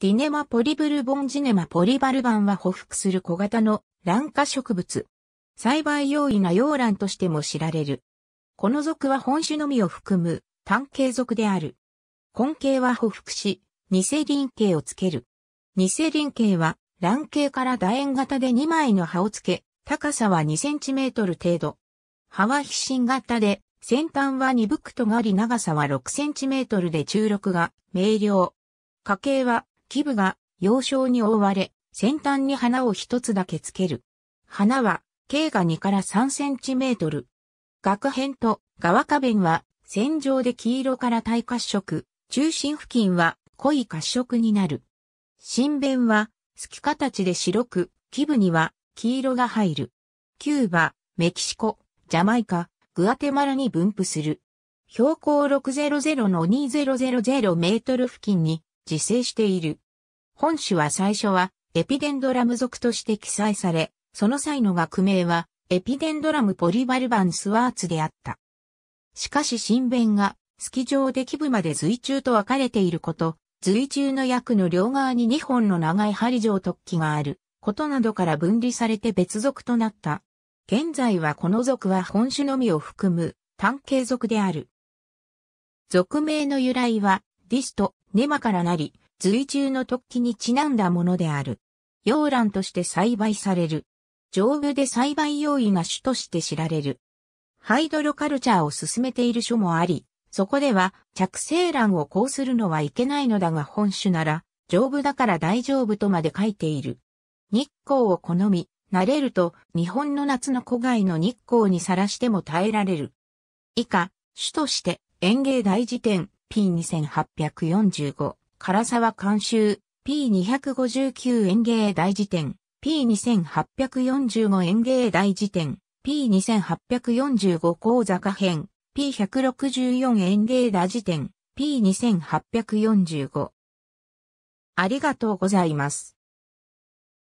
ディネマポリブルボンジネマポリバルバンは匍匐する小型の卵化植物。栽培用意な洋卵としても知られる。この属は本種のみを含む単形属である。根形は匍匐し、偽輪形をつける。偽輪形は卵形から楕円型で2枚の葉をつけ、高さは2センチメートル程度。葉は飛信型で、先端は鈍く尖り長さは6センチメートルで中力が明瞭。花系は基部が幼少に覆われ、先端に花を一つだけつける。花は、径が2から3センチメートル。額辺と側花弁は、線状で黄色から耐褐色、中心付近は濃い褐色になる。新弁は、好き形で白く、基部には黄色が入る。キューバ、メキシコ、ジャマイカ、グアテマラに分布する。標高600の2000メートル付近に自生している。本種は最初はエピデンドラム属として記載され、その際の学名はエピデンドラムポリバルバンスワーツであった。しかし新弁がスキ状で基部まで随中と分かれていること、随中の役の両側に2本の長い針状突起があることなどから分離されて別属となった。現在はこの属は本種のみを含む単形属である。属名の由来は、ディスト、ネマからなり、随中の突起にちなんだものである。洋蘭として栽培される。丈夫で栽培用意が種として知られる。ハイドロカルチャーを進めている種もあり、そこでは着生蘭をこうするのはいけないのだが本種なら、丈夫だから大丈夫とまで書いている。日光を好み、慣れると日本の夏の古外の日光にさらしても耐えられる。以下、種として園芸大辞典、P2845、唐沢監修、P259 園芸大辞典、P2845 園芸大辞典、P2845 講座下編、P164 園芸大辞典、P2845。ありがとうございます。